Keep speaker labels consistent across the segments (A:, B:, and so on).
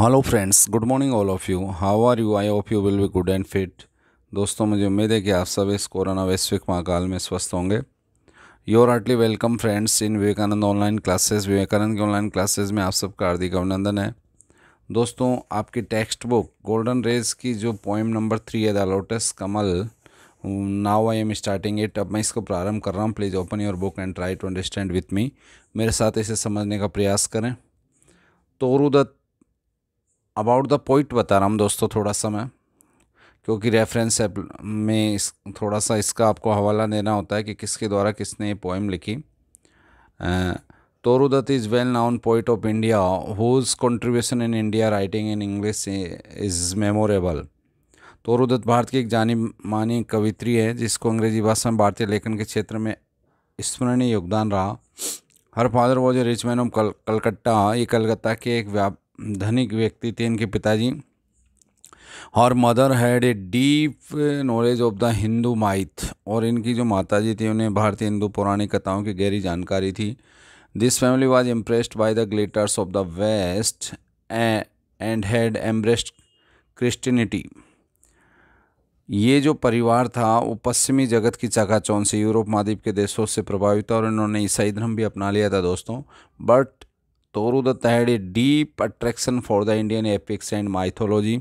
A: Hello friends good morning all of you how are you I hope you will be good and fit दोस्तों मुझे उम्मीद है कि आप सब इस कोरोना वैश्विक महाकाल में स्वस्थ होंगे your heartly welcome friends in Vivekananda online classes Vivekananda की ऑनलाइन क्लासेस में आप सबका हार्दिक अभिनंदन है दोस्तों आपकी टेक्स्ट बुक गोल्डन रेज की जो पोइम नंबर थ्री है द लोटस कमल now I am starting it अब मैं इसको प्रारंभ कर रहा हूँ please open your book and try to understand with me मेरे साथ इसे समझने का प्रयास करें तोरुदत्त अबाउट द पॉइंट बता रहा हूँ दोस्तों थोड़ा सा मैं क्योंकि रेफरेंस में इस थोड़ा सा इसका आपको हवाला देना होता है कि किसके द्वारा किसने ये पोइम लिखी is well known poet of India whose whose in India writing in in is memorable memorable. Toru Dutt Bharat की एक जानी मानी कवित्री है जिसको अंग्रेजी भाषा में भारतीय लेखन के क्षेत्र में स्मरणीय योगदान रहा her father was a rich man of Cal Calcutta ये कलकत्ता के एक व्याप धनिक व्यक्ति थे इनके पिताजी और mother had a deep knowledge of the Hindu myth और इनकी जो माताजी थी उन्हें भारतीय हिंदू पौराणिक कथाओं की गहरी जानकारी थी this family was impressed by the glitters of the west and had embraced Christianity ये जो परिवार था वो पश्चिमी जगत की चकाचौन से यूरोप महाद्वीप के देशों से प्रभावित था और इन्होंने ईसाई धर्म भी अपना लिया था दोस्तों but Toru Dutt had a deep attraction for the Indian epics and mythology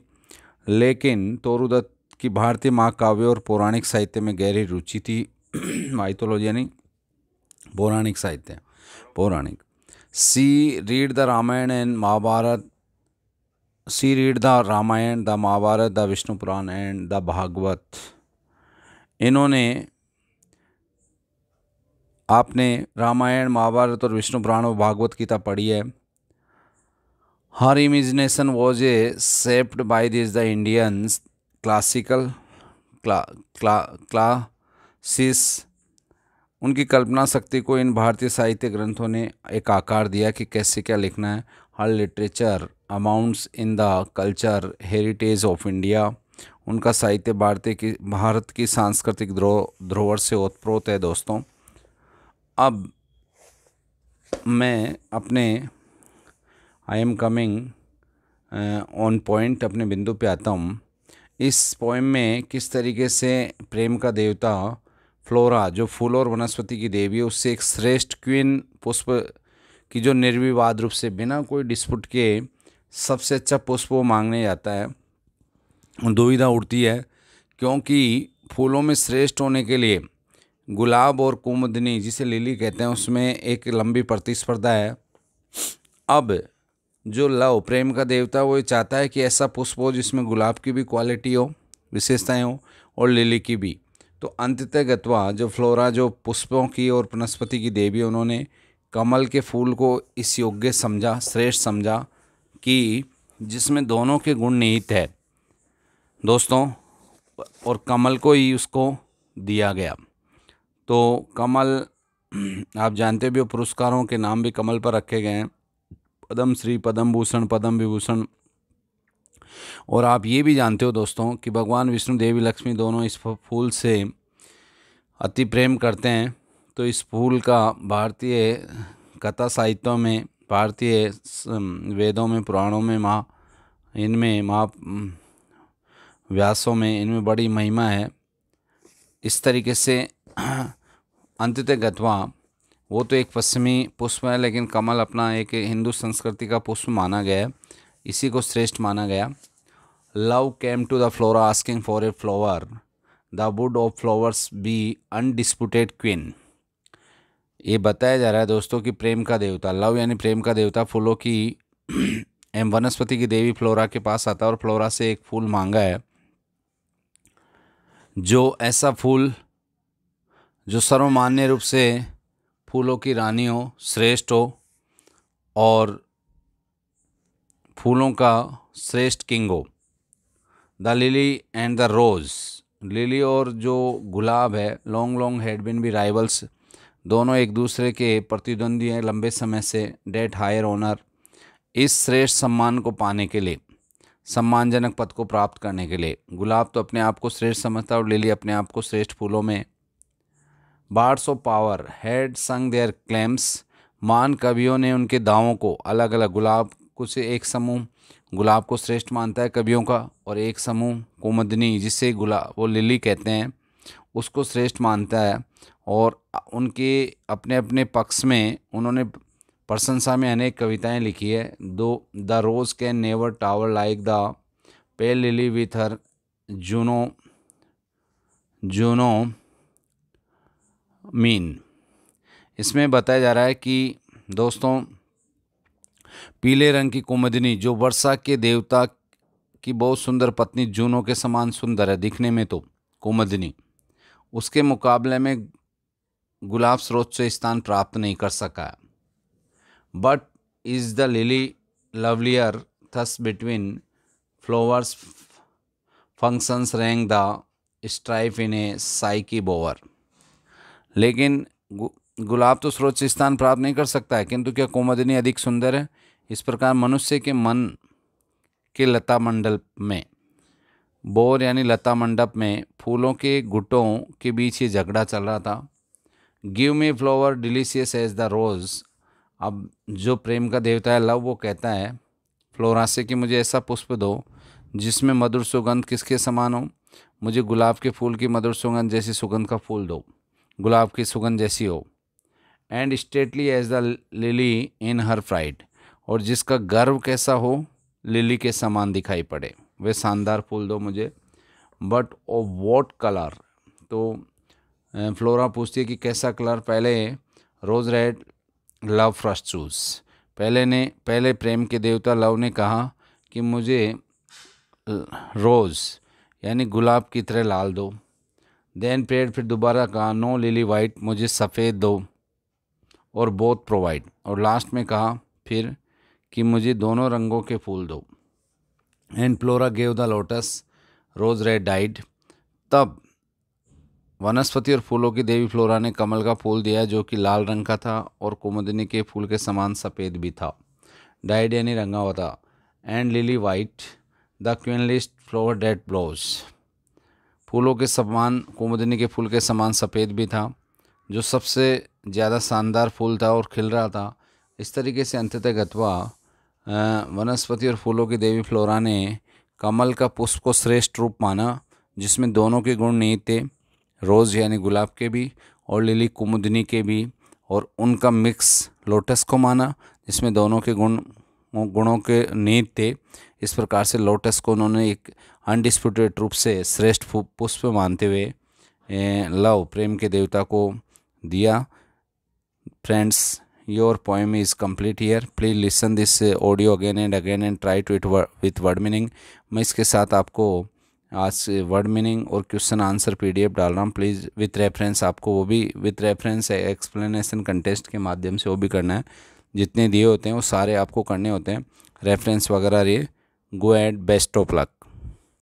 A: लेकिन तोरुदत्त की भारतीय महाकाव्य और पौराणिक साहित्य में गहरी रुचि थी माइथोलॉजी यानी पौराणिक साहित्य पौराणिक she read the Ramayana and Mahabharata she read the Ramayana the Mahabharata the Vishnu Purana and the Bhagavata इन्होंने आपने रामायण महाभारत और विष्णु पुराण और भागवत गीता पढ़ी है her imagination was a shaped by this the Indians classical क्ला क्ला क्लासिस उनकी कल्पना शक्ति को इन भारतीय साहित्य ग्रंथों ने एक आकार दिया कि कैसे क्या लिखना है her literature amounts in the culture heritage of India उनका साहित्य भारतीय की भारत की सांस्कृतिक ध्रो ध्रोवर से ओतप्रोत है दोस्तों अब मैं अपने I am coming on point अपने बिंदु पे आता हूँ इस पोएम में किस तरीके से प्रेम का देवता फ्लोरा जो फूल और वनस्पति की देवी है उससे एक श्रेष्ठ क्वीन पुष्प की जो निर्विवाद रूप से बिना कोई डिस्पुट के सबसे अच्छा पुष्प वो मांगने जाता है दुविधा उठती है क्योंकि फूलों में श्रेष्ठ होने के लिए गुलाब और कुमुदनी जिसे लिली कहते हैं उसमें एक लंबी प्रतिस्पर्धा है अब जो लव प्रेम का देवता वो ये चाहता है कि ऐसा पुष्प हो जिसमें गुलाब की भी क्वालिटी हो विशेषताएं हो और लिली की भी तो अंतत गतवा जो फ्लोरा जो पुष्पों की और वनस्पति की देवी उन्होंने कमल के फूल को इस योग्य समझा श्रेष्ठ समझा कि जिसमें दोनों के गुण निहित है दोस्तों और कमल को ही उसको दिया गया तो कमल आप जानते भी हो पुरस्कारों के नाम भी कमल पर रखे गए हैं पद्म श्री पद्म भूषण पद्म विभूषण और आप ये भी जानते हो दोस्तों कि भगवान विष्णु देवी लक्ष्मी दोनों इस फूल से अति प्रेम करते हैं तो इस फूल का भारतीय कथा साहित्यों में भारतीय वेदों में पुराणों में माँ इनमें माँ व्यासों में इनमें बड़ी महिमा है इस तरीके से अंततः गतवा वो तो एक पश्चिमी पुष्प है लेकिन कमल अपना एक हिंदू संस्कृति का पुष्प माना गया है इसी को श्रेष्ठ माना गया love came to the Flora asking for a flower the wood of flowers be undisputed queen ये बताया जा रहा है दोस्तों कि प्रेम का देवता लव यानी प्रेम का देवता फूलों की एम वनस्पति की देवी फ्लोरा के पास आता है और फ्लोरा से एक फूल मांगा है जो ऐसा फूल जो सर्वमान्य रूप से फूलों की रानी हो श्रेष्ठ हो और फूलों का श्रेष्ठ किंग हो the lily and the rose lily और जो गुलाब है लॉन्ग लॉन्ग हेडबिन भी राइवल्स दोनों एक दूसरे के प्रतिद्वंदी हैं लंबे समय से डेट हायर ऑनर इस श्रेष्ठ सम्मान को पाने के लिए सम्मानजनक पद को प्राप्त करने के लिए गुलाब तो अपने आप को श्रेष्ठ समझता है और लिली अपने आप को श्रेष्ठ फूलों में bards of power had sung their claims मान कवियों ने उनके दावों को अलग अलग गुलाब कुछ एक समूह गुलाब को श्रेष्ठ मानता है कवियों का और एक समूह कुमदनी जिसे गुलाब वो लिली कहते हैं उसको श्रेष्ठ मानता है और उनके अपने अपने पक्ष में उन्होंने प्रशंसा में अनेक कविताएं लिखी है though the rose can never tower like the pale lily with her Juno Juno mien इसमें बताया जा रहा है कि दोस्तों पीले रंग की कुमदिनी जो वर्षा के देवता की बहुत सुंदर पत्नी जूनो के समान सुंदर है दिखने में तो कुमदिनी उसके मुकाबले में गुलाब स्रोत से स्थान प्राप्त नहीं कर सका but is the lily lovelier thus between flowers functions rang the strife in a Psyche bower लेकिन गु, गुलाब तो स्रोत से स्थान प्राप्त नहीं कर सकता है किंतु क्या कोमदनी अधिक सुंदर है इस प्रकार मनुष्य के मन के लता मंडल में बोर यानी लता मंडप में फूलों के गुटों के बीच ये झगड़ा चल रहा था give me flower delicious as the rose अब जो प्रेम का देवता है लव वो कहता है फ्लोरा से कि मुझे ऐसा पुष्प दो जिसमें मधुर सुगंध किसके समान हो मुझे गुलाब के फूल की मधुर सुगंध जैसी सुगंध का फूल दो गुलाब की सुगंध जैसी हो and stately as the lily in her pride और जिसका गर्व कैसा हो लिली के समान दिखाई पड़े वे शानदार फूल दो मुझे बट ओ वॉट कलर तो फ्लोरा पूछती है कि कैसा कलर पहले rose red love first chose पहले ने पहले प्रेम के देवता लव ने कहा कि मुझे रोज़ यानी गुलाब की तरह लाल दो देन पेड़ फिर दोबारा कहा नो लिली वाइट मुझे सफ़ेद दो और बोथ प्रोवाइड और लास्ट में कहा फिर कि मुझे दोनों रंगों के फूल दो and Flora gave the lotus rose red dyed तब वनस्पति और फूलों की देवी फ्लोरा ने कमल का फूल दिया जो कि लाल रंग का था और कुमुदनी के फूल के समान सफ़ेद भी था डाइड यानी रंगा हुआ था and lily white the queenliest flower that blows फूलों के समान कुमुदनी के फूल के समान सफ़ेद भी था जो सबसे ज़्यादा शानदार फूल था और खिल रहा था इस तरीके से अंततः गतवा वनस्पति और फूलों की देवी फ्लोरा ने कमल का पुष्प को श्रेष्ठ रूप माना जिसमें दोनों के गुण नहीं थे रोज़ यानी गुलाब के भी और लिली कुमुदनी के भी और उनका मिक्स लोटस को माना जिसमें दोनों के गुण गुणों के नीत थे इस प्रकार से लोटस को उन्होंने एक अनडिस्प्यूटेड रूप से श्रेष्ठ पुष्प मानते हुए लव प्रेम के देवता को दिया friends your poem is complete here please listen this audio again and again and try to it with word meaning मैं इसके साथ आपको आज वर्ड मीनिंग और question answer P D F डाल रहा हूँ प्लीज़ विथ रेफरेंस आपको वो भी विथ रेफरेंस एक्सप्लेनेशन कंटेस्ट के माध्यम से वो भी करना है जितने दिए होते हैं वो सारे आपको करने होते हैं रेफरेंस वगैरह रे गो एट बेस्ट ऑफ लक